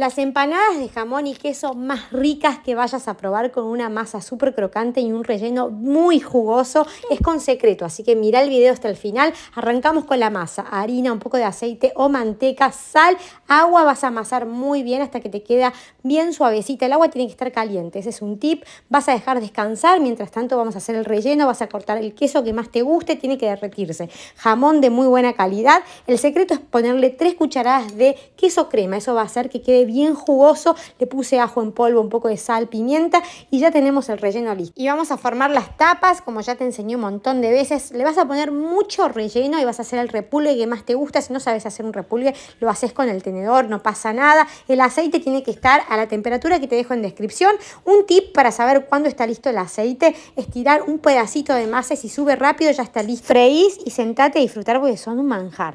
Las empanadas de jamón y queso más ricas que vayas a probar con una masa súper crocante y un relleno muy jugoso. Es con secreto, así que mira el video hasta el final. Arrancamos con la masa, harina, un poco de aceite o manteca, sal, agua. Vas a amasar muy bien hasta que te queda bien suavecita. El agua tiene que estar caliente, ese es un tip. Vas a dejar descansar, mientras tanto vamos a hacer el relleno, vas a cortar el queso que más te guste, tiene que derretirse. Jamón de muy buena calidad. El secreto es ponerle tres cucharadas de queso crema, eso va a hacer que quede bien jugoso, le puse ajo en polvo, un poco de sal, pimienta y ya tenemos el relleno listo. Y vamos a formar las tapas, como ya te enseñé un montón de veces, le vas a poner mucho relleno y vas a hacer el repulgue que más te gusta. Si no sabes hacer un repulgue, lo haces con el tenedor, no pasa nada. El aceite tiene que estar a la temperatura que te dejo en descripción. Un tip para saber cuándo está listo el aceite es tirar un pedacito de masa y si sube rápido ya está listo. Freís y sentate a disfrutar porque son un manjar.